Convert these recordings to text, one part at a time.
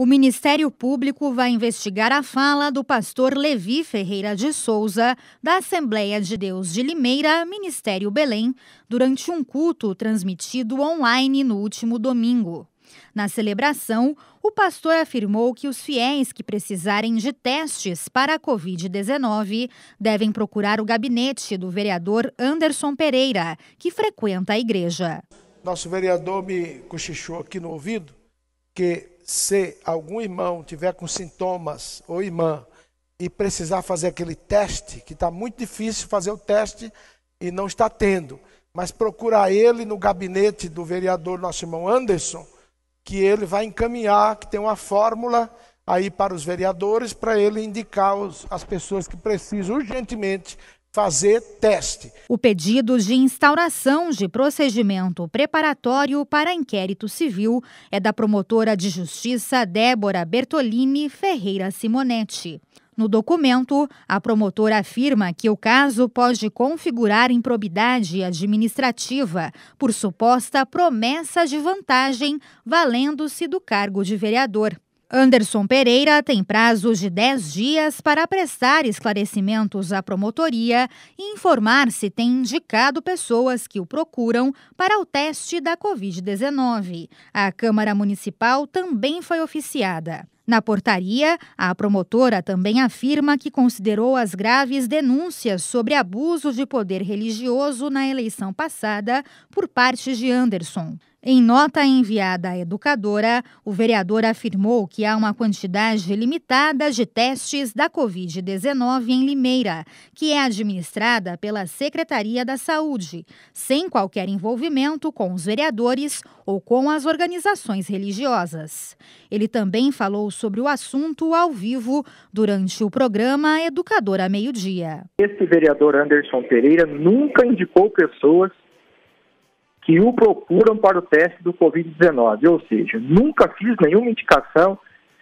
O Ministério Público vai investigar a fala do pastor Levi Ferreira de Souza, da Assembleia de Deus de Limeira, Ministério Belém, durante um culto transmitido online no último domingo. Na celebração, o pastor afirmou que os fiéis que precisarem de testes para a Covid-19 devem procurar o gabinete do vereador Anderson Pereira, que frequenta a igreja. Nosso vereador me cochichou aqui no ouvido que se algum irmão tiver com sintomas ou irmã e precisar fazer aquele teste, que está muito difícil fazer o teste e não está tendo, mas procura ele no gabinete do vereador nosso irmão Anderson, que ele vai encaminhar, que tem uma fórmula aí para os vereadores, para ele indicar os, as pessoas que precisam urgentemente fazer teste. O pedido de instauração de procedimento preparatório para inquérito civil é da promotora de justiça Débora Bertolini Ferreira Simonetti. No documento, a promotora afirma que o caso pode configurar improbidade administrativa por suposta promessa de vantagem valendo-se do cargo de vereador. Anderson Pereira tem prazos de 10 dias para prestar esclarecimentos à promotoria e informar se tem indicado pessoas que o procuram para o teste da Covid-19. A Câmara Municipal também foi oficiada. Na portaria, a promotora também afirma que considerou as graves denúncias sobre abuso de poder religioso na eleição passada por parte de Anderson. Em nota enviada à educadora, o vereador afirmou que há uma quantidade limitada de testes da Covid-19 em Limeira, que é administrada pela Secretaria da Saúde, sem qualquer envolvimento com os vereadores ou com as organizações religiosas. Ele também falou sobre o assunto ao vivo durante o programa Educadora Meio-Dia. Este vereador Anderson Pereira nunca indicou pessoas que o procuram para o teste do Covid-19, ou seja, nunca fiz nenhuma indicação,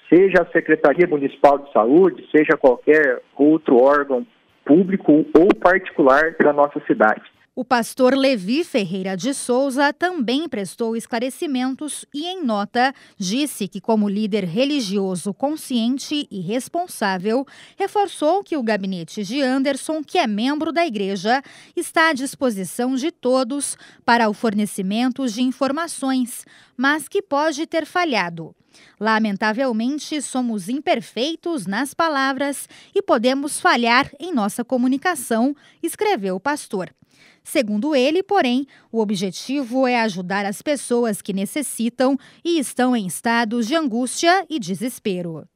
seja a Secretaria Municipal de Saúde, seja qualquer outro órgão público ou particular da nossa cidade. O pastor Levi Ferreira de Souza também prestou esclarecimentos e, em nota, disse que, como líder religioso consciente e responsável, reforçou que o gabinete de Anderson, que é membro da igreja, está à disposição de todos para o fornecimento de informações, mas que pode ter falhado. Lamentavelmente, somos imperfeitos nas palavras e podemos falhar em nossa comunicação, escreveu o pastor. Segundo ele, porém, o objetivo é ajudar as pessoas que necessitam e estão em estados de angústia e desespero.